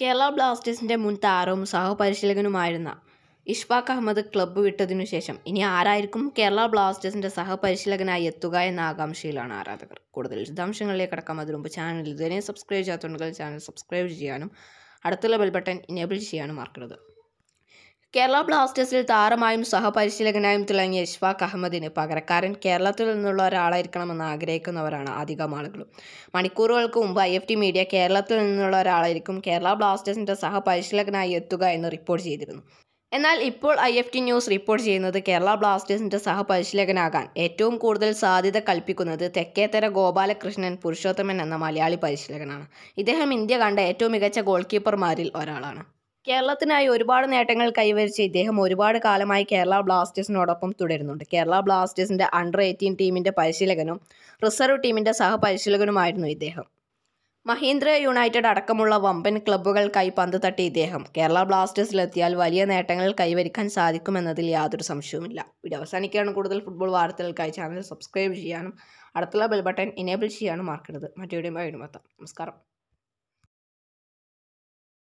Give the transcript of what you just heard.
കേരള ബ്ലാസ്റ്റേഴ്സിൻ്റെ മുൻ താരവും സഹപരിശീലകനുമായിരുന്ന ഇഷ്ഫാഖ് അഹമ്മദ് ക്ലബ്ബ് വിട്ടതിനു ശേഷം ഇനി ആരായിരിക്കും കേരള ബ്ലാസ്റ്റേഴ്സിൻ്റെ സഹപരിശീലകനായി എത്തുക എന്ന ആകാംക്ഷയിലാണ് ആരാധകർ കൂടുതൽ വിശദാംശങ്ങളിലേക്ക് അടക്കം അതിനു മുമ്പ് ചാനൽ ഇതുവരെ സബ്സ്ക്രൈബ് ചെയ്യാത്തതുണ്ടെങ്കിൽ ചാനൽ സബ്സ്ക്രൈബ് ചെയ്യാനും അടുത്തുള്ള ബെൽ ബട്ടൺ ഇനേബിൾ ചെയ്യാനും മറക്കരുത് കേരള ബ്ലാസ്റ്റേഴ്സിൽ താരമായും സഹപരിശീലകനായും തിളങ്ങിയ ഇഷ്ഫാഖ് അഹമ്മദിന് പകരക്കാരൻ കേരളത്തിൽ നിന്നുള്ള ഒരാളായിരിക്കണമെന്ന് ആഗ്രഹിക്കുന്നവരാണ് അധികം ആളുകളും മണിക്കൂറുകൾക്ക് മുമ്പ് ഐ എഫ് ടി മീഡിയ കേരളത്തിൽ നിന്നുള്ള ഒരാളായിരിക്കും കേരള ബ്ലാസ്റ്റേഴ്സിൻ്റെ സഹപരിശീലകനായി എത്തുക എന്ന് റിപ്പോർട്ട് ചെയ്തിരുന്നു എന്നാൽ ഇപ്പോൾ I F T news report ചെയ്യുന്നത് കേരള ബ്ലാസ്റ്റേഴ്സിൻ്റെ സഹപരിശീലകനാകാൻ ഏറ്റവും കൂടുതൽ സാധ്യത കൽപ്പിക്കുന്നത് തെക്കേത്തര ഗോപാലകൃഷ്ണൻ പുരുഷോത്തമൻ എന്ന മലയാളി പരിശീലകനാണ് ഇദ്ദേഹം ഇന്ത്യ കണ്ട ഏറ്റവും മികച്ച ഗോൾ കീപ്പർമാരിൽ ഒരാളാണ് കേരളത്തിനായി ഒരുപാട് നേട്ടങ്ങൾ കൈവരിച്ച ഇദ്ദേഹം ഒരുപാട് കാലമായി കേരള ബ്ലാസ്റ്റേഴ്സിനോടൊപ്പം തുടരുന്നുണ്ട് കേരള ബ്ലാസ്റ്റേഴ്സിൻ്റെ അണ്ടർ എയ്റ്റീൻ ടീമിൻ്റെ പരിശീലകനും റിസർവ് ടീമിൻ്റെ സഹപരിശീലകനുമായിരുന്നു ഇദ്ദേഹം മഹീന്ദ്ര യുണൈറ്റഡ് അടക്കമുള്ള വമ്പൻ ക്ലബ്ബുകൾക്കായി പന്ത് തട്ടി ഇദ്ദേഹം കേരള ബ്ലാസ്റ്റേഴ്സിലെത്തിയാൽ വലിയ നേട്ടങ്ങൾ കൈവരിക്കാൻ സാധിക്കുമെന്നതിൽ യാതൊരു സംശയവുമില്ല വീഡിയോ അവസാനിക്കുകയാണ് കൂടുതൽ ഫുട്ബോൾ വാർത്തകൾക്കായി ചാനൽ സബ്സ്ക്രൈബ് ചെയ്യാനും അടുത്തുള്ള ബെൽ ബട്ടൺ എനേബിൾ ചെയ്യാനും മറക്കരുത് മറ്റൊരു വീഡിയോ നമസ്കാരം